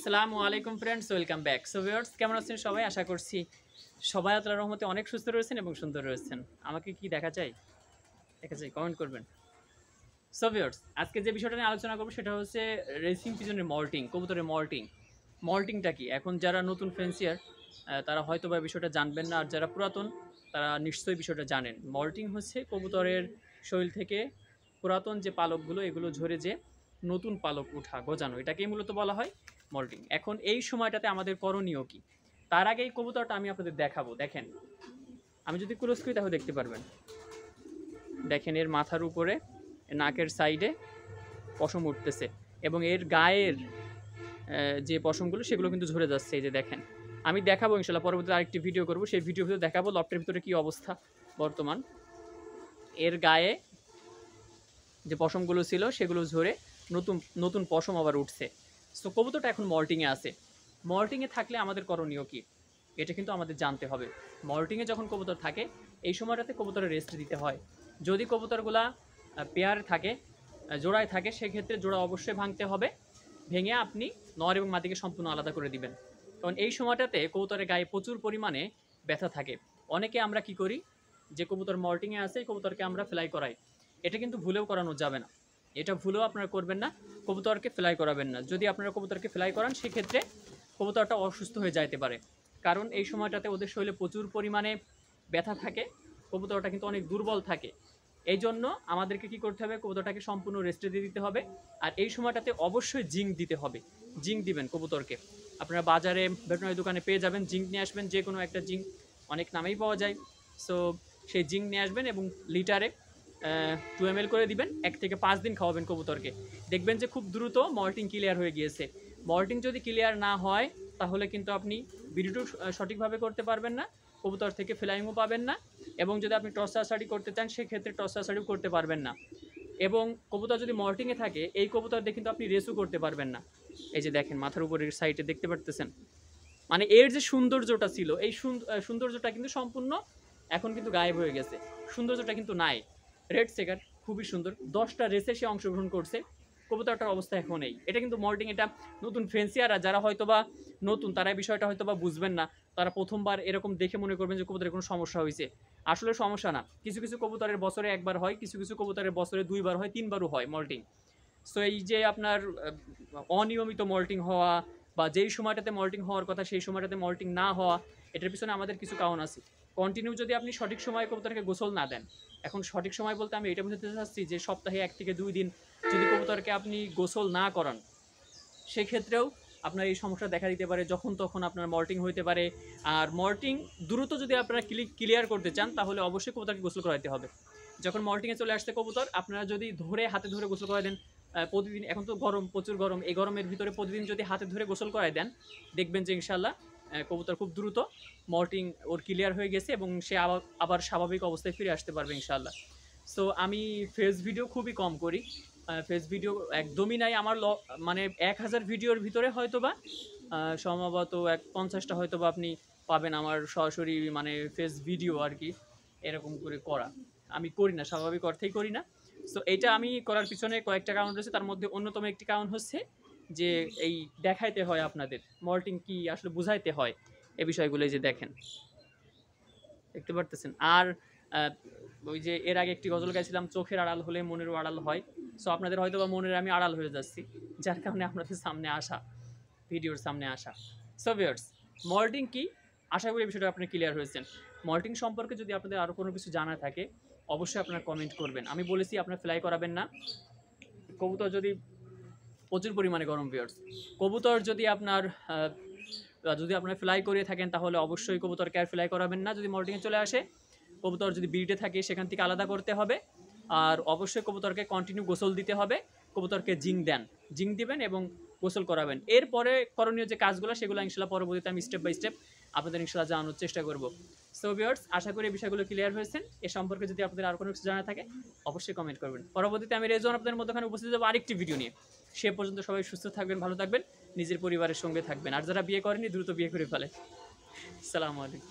আসসালামু আলাইকুম friends welcome back so viewers কেমন আছেন সবাই আশা করছি সবাই আতলা রহমতে অনেক সুস্থ রয়েছেন এবং সুন্দর রয়েছেন আমাকে কি দেখা চাই দেখা চাই কমেন্ট করবেন সো ভিউয়ার্স আজকে যে বিষয়টা নিয়ে আলোচনা করবো সেটা হচ্ছে রেসিং পিজনের মল্টিং কবুতরের মল্টিং মল্টিংটা কি এখন যারা নতুন ফেন্সিয়ার তারা হয়তো বা বিষয়টা জানবেন না আর যারা পুরাতন তারা নিশ্চয়ই বিষয়টা জানেন মল্টিং হচ্ছে কবুতরের শৈল থেকে পুরাতন যে পালকগুলো এগুলো ঝরে যে নতুন পালক উঠা গজানো এটাকেই মূলত বলা হয় মল্টিং এখন এই সময়টাতে আমাদের করণীয় কি তার আগে এই কবুতরটা আমি আপনাদের দেখাবো দেখেন আমি যদি ক্লোজ করি তাহলে দেখতে পারবেন দেখেন এর মাথার উপরে নাকের সাইডে পশম উঠতেছে এবং এর গায়ের যে পশমগুলো সেগুলো কিন্তু ঝরে যাচ্ছে এই যে দেখেন আমি দেখাবো ইনশাল্লাহ পরবর্তীতে আরেকটি ভিডিও করব সেই ভিডিও ভিতরে দেখাবো লপটের ভিতরে কী অবস্থা বর্তমান এর গায়ে যে পশমগুলো ছিল সেগুলো ঝরে নতুন নতুন পশম আবার উঠছে সো কবুতরটা এখন মল্টিংয়ে আছে মল্টিংয়ে থাকলে আমাদের করণীয় কী এটা কিন্তু আমাদের জানতে হবে মল্টিংয়ে যখন কবুতর থাকে এই সময়টাতে কবুতরে রেস্ট দিতে হয় যদি কবুতরগুলা পেয়ার থাকে জোড়ায় থাকে সেক্ষেত্রে জোড়া অবশ্যই ভাঙতে হবে ভেঙে আপনি নর এবং মাদিকে সম্পূর্ণ আলাদা করে দিবেন কারণ এই সময়টাতে কবুতরের গায়ে প্রচুর পরিমাণে ব্যথা থাকে অনেকে আমরা কি করি যে কবুতর মল্টিংয়ে আছে কবুতরকে আমরা ফ্লাই করাই এটা কিন্তু ভুলেও করানো যাবে না এটা ভুলেও আপনারা করবেন না কবুতরকে ফ্লাই করাবেন না যদি আপনারা কবুতরকে ফ্লাই করান সেক্ষেত্রে কবুতরটা অসুস্থ হয়ে যাইতে পারে কারণ এই সময়টাতে ওদের শরীরে প্রচুর পরিমাণে ব্যথা থাকে কবুতরটা কিন্তু অনেক দুর্বল থাকে এই জন্য আমাদেরকে কি করতে হবে কবুতরটাকে সম্পূর্ণ রেস্টে দিয়ে দিতে হবে আর এই সময়টাতে অবশ্যই জিঙ্ক দিতে হবে জিঙ্ক দিবেন কবুতরকে আপনারা বাজারে ভেটনারি দোকানে পেয়ে যাবেন জিঙ্ক নিয়ে আসবেন যে কোনো একটা জিঙ্ক অনেক নামেই পাওয়া যায় সো সেই জিঙ্ক নিয়ে আসবেন এবং লিটারে টু এম করে দিবেন এক থেকে পাঁচ দিন খাওয়াবেন কবুতরকে দেখবেন যে খুব দ্রুত মল্টিং ক্লিয়ার হয়ে গিয়েছে মল্টিং যদি ক্লিয়ার না হয় তাহলে কিন্তু আপনি ভিডিওটু সঠিকভাবে করতে পারবেন না কবুতর থেকে ফ্লাইংও পাবেন না এবং যদি আপনি টস সারি করতে চান সেক্ষেত্রে টস সারিও করতে পারবেন না এবং কবুতর যদি মর্টিংয়ে থাকে এই কবুতর দিয়ে কিন্তু আপনি রেসও করতে পারবেন না এই যে দেখেন মাথার উপরের সাইডে দেখতে পারতেছেন মানে এর যে সৌন্দর্যটা ছিল এই সৌন্দর্যটা কিন্তু সম্পূর্ণ এখন কিন্তু গায়েব হয়ে গেছে সৌন্দর্যটা কিন্তু নাই রেড সেকার খুবই সুন্দর দশটা রেসে সে অংশগ্রহণ করছে কবুতরটার অবস্থা এখন এই এটা কিন্তু মল্টিং এটা নতুন ফেন্সিয়াররা যারা হয়তো বা নতুন তারা বিষয়টা হয়তো বা বুঝবেন না তারা প্রথমবার এরকম দেখে মনে করবেন যে কবুতরের কোনো সমস্যা হয়েছে আসলে সমস্যা না কিছু কিছু কবুতরের বছরে একবার হয় কিছু কিছু কবুতরের বছরে দুইবার হয় তিনবারও হয় মল্টিং সো এই যে আপনার অনিয়মিত মল্টিং হওয়া বা যেই সময়টাতে মল্টিং হওয়ার কথা সেই সময়টাতে মল্টিং না হওয়া এটার পিছনে আমাদের কিছু কারণ আছে কন্টিনিউ যদি আপনি সঠিক সময়ে কবুতরকে গোসল না দেন এখন সঠিক সময় বলতে আমি এটা বুঝতে চাচ্ছি যে সপ্তাহে এক থেকে দুই দিন যদি কবুতরকে আপনি গোসল না করান সেক্ষেত্রেও আপনার এই সমস্যা দেখা দিতে পারে যখন তখন আপনার মল্টিং হইতে পারে আর মল্টিং দ্রুত যদি আপনারা ক্লিক ক্লিয়ার করতে চান তাহলে অবশ্যই কবুতরকে গোসল করাইতে হবে যখন মল্টিংয়ে চলে আসতে কবুতর আপনারা যদি ধরে হাতে ধরে গোসল করাই দেন প্রতিদিন এখন তো গরম প্রচুর গরম এই গরমের ভিতরে প্রতিদিন যদি হাতে ধরে গোসল করাই দেন দেখবেন যে ইনশাল্লাহ কবুতর খুব দ্রুত মর্টিং ওর ক্লিয়ার হয়ে গেছে এবং সে আবার আবার স্বাভাবিক অবস্থায় ফিরে আসতে পারবে ইনশাল্লাহ সো আমি ফেস ভিডিও খুবই কম করি ফেস ভিডিও একদমই নাই আমার ল মানে এক হাজার ভিডিওর ভিতরে হয়তো বা সম্ভবত এক পঞ্চাশটা হয়তো বা আপনি পাবেন আমার সরাসরি মানে ফেস ভিডিও আর কি এরকম করে করা আমি করি না স্বাভাবিক অর্থেই করি না সো এটা আমি করার পিছনে কয়েকটা কারণ রয়েছে তার মধ্যে অন্যতম একটি কারণ হচ্ছে যে এই দেখাইতে হয় আপনাদের মল্টিং কি আসলে বুঝাইতে হয় এ বিষয়গুলো যে দেখেন দেখতে পারতেছেন আর ওই যে এর আগে একটি গজল গাইছিলাম চোখের আড়াল হলে মনেরও আড়াল হয় সো আপনাদের হয়তো বা মনের আমি আড়াল হয়ে যাচ্ছি যার কারণে আপনাদের সামনে আসা ভিডিওর সামনে আসা সো ভিউয়ার্স মল্টিং কি আশা করি বিষয়টা আপনি ক্লিয়ার হয়েছেন মল্টিং সম্পর্কে যদি আপনাদের আরও কোনো কিছু জানা থাকে অবশ্যই আপনারা কমেন্ট করবেন আমি বলেছি আপনারা ফ্লাই করাবেন না কবুতর যদি প্রচুর পরিমাণে গরম ভিওর্স কবুতর যদি আপনার যদি আপনার ফ্লাই করে থাকেন তাহলে অবশ্যই কবুতরকে আর ফ্লাই করাবেন না যদি মল্টিংয়ে চলে আসে কবুতর যদি বিড়িতে থাকে সেখান থেকে আলাদা করতে হবে আর অবশ্যই কবুতরকে কন্টিনিউ গোসল দিতে হবে কবুতরকে জিং দেন জিং দিবেন এবং গোসল করাবেন এরপরে করণীয় যে কাজগুলো সেগুলো ইনশাল্লাহ পরবর্তীতে আমি স্টেপ বাই স্টেপ আপনাদের ইনশাল্লাহ জানানোর চেষ্টা করব সো ভিওর্স আশা করি এই বিষয়গুলো ক্লিয়ার হয়েছেন এ সম্পর্কে যদি আপনাদের আর কোনো কিছু জানা থাকে অবশ্যই কমেন্ট করবেন পরবর্তীতে আমি রেজন আপনাদের মধ্যখানে উপস্থিত যাবো আরেকটি ভিডিও নিয়ে সে পর্যন্ত সবাই সুস্থ থাকবেন ভালো থাকবেন নিজের পরিবারের সঙ্গে থাকবেন আর যারা বিয়ে করেনি দ্রুত বিয়ে করে ফেলে সালামু আলাইকুম